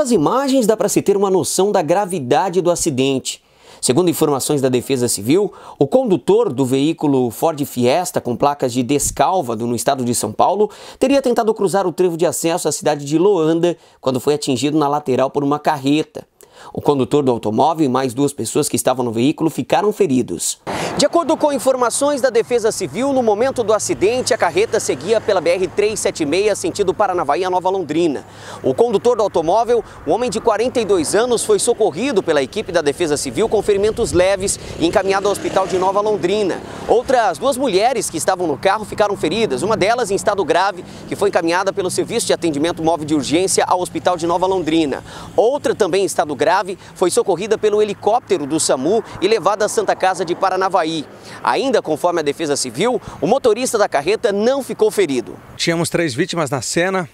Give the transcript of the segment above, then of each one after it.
Pelas imagens dá para se ter uma noção da gravidade do acidente. Segundo informações da Defesa Civil, o condutor do veículo Ford Fiesta com placas de Descálvado no estado de São Paulo teria tentado cruzar o trevo de acesso à cidade de Loanda quando foi atingido na lateral por uma carreta. O condutor do automóvel e mais duas pessoas que estavam no veículo ficaram feridos. De acordo com informações da Defesa Civil, no momento do acidente, a carreta seguia pela BR-376, sentido Paranavaí a Nova Londrina. O condutor do automóvel, um homem de 42 anos, foi socorrido pela equipe da Defesa Civil com ferimentos leves e encaminhado ao hospital de Nova Londrina. Outras duas mulheres que estavam no carro ficaram feridas, uma delas em estado grave, que foi encaminhada pelo Serviço de Atendimento Móvel de Urgência ao Hospital de Nova Londrina. Outra também em estado grave foi socorrida pelo helicóptero do SAMU e levada à Santa Casa de Paranavaí. Ainda conforme a Defesa Civil, o motorista da carreta não ficou ferido. Tínhamos três vítimas na cena,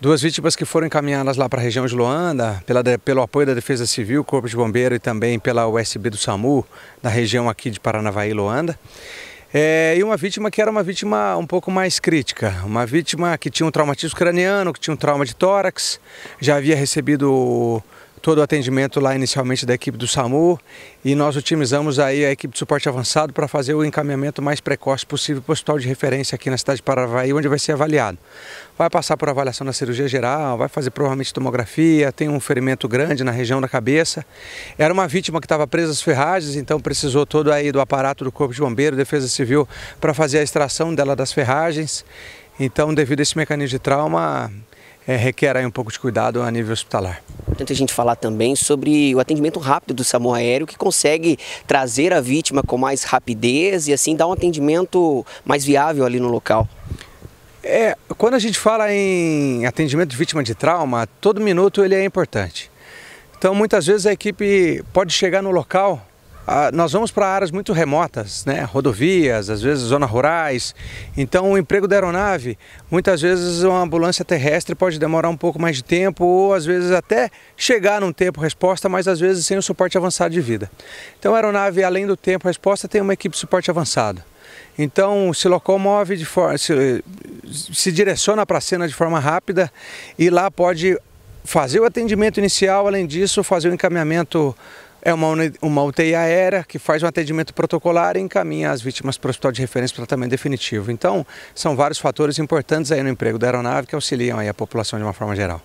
Duas vítimas que foram encaminhadas lá para a região de Loanda, pela, pelo apoio da Defesa Civil, Corpo de Bombeiro e também pela USB do SAMU, na região aqui de Paranavaí, Loanda. É, e uma vítima que era uma vítima um pouco mais crítica, uma vítima que tinha um traumatismo craniano, que tinha um trauma de tórax, já havia recebido todo o atendimento lá inicialmente da equipe do SAMU e nós otimizamos aí a equipe de suporte avançado para fazer o encaminhamento mais precoce possível para o hospital de referência aqui na cidade de Paravaí, onde vai ser avaliado. Vai passar por avaliação na cirurgia geral, vai fazer provavelmente tomografia, tem um ferimento grande na região da cabeça. Era uma vítima que estava presa às ferragens, então precisou todo aí do aparato do Corpo de Bombeiro, Defesa Civil, para fazer a extração dela das ferragens. Então, devido a esse mecanismo de trauma, é, requer aí um pouco de cuidado a nível hospitalar importante a gente falar também sobre o atendimento rápido do SAMU aéreo, que consegue trazer a vítima com mais rapidez e assim dar um atendimento mais viável ali no local. É, quando a gente fala em atendimento de vítima de trauma, todo minuto ele é importante. Então, muitas vezes a equipe pode chegar no local ah, nós vamos para áreas muito remotas, né? rodovias, às vezes zonas rurais. Então, o emprego da aeronave, muitas vezes uma ambulância terrestre pode demorar um pouco mais de tempo ou às vezes até chegar num tempo resposta, mas às vezes sem o suporte avançado de vida. Então, a aeronave, além do tempo resposta, tem uma equipe de suporte avançado. Então se locomove, de for... se, se direciona para a cena de forma rápida e lá pode fazer o atendimento inicial, além disso fazer o encaminhamento é uma, uma UTI aérea que faz um atendimento protocolar e encaminha as vítimas para o hospital de referência para tratamento definitivo. Então, são vários fatores importantes aí no emprego da aeronave que auxiliam aí a população de uma forma geral.